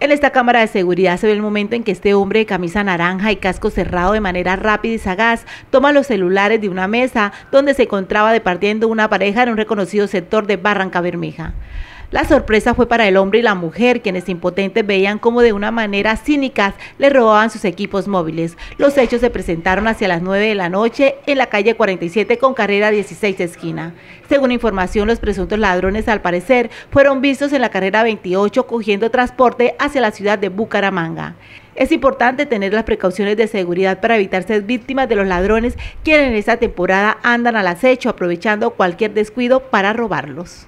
En esta cámara de seguridad se ve el momento en que este hombre de camisa naranja y casco cerrado de manera rápida y sagaz toma los celulares de una mesa donde se encontraba departiendo una pareja en un reconocido sector de Barranca Bermeja. La sorpresa fue para el hombre y la mujer, quienes impotentes veían cómo de una manera cínicas le robaban sus equipos móviles. Los hechos se presentaron hacia las 9 de la noche en la calle 47 con carrera 16 esquina. Según información, los presuntos ladrones al parecer fueron vistos en la carrera 28 cogiendo transporte hacia la ciudad de Bucaramanga. Es importante tener las precauciones de seguridad para evitar ser víctimas de los ladrones quienes en esta temporada andan al acecho aprovechando cualquier descuido para robarlos.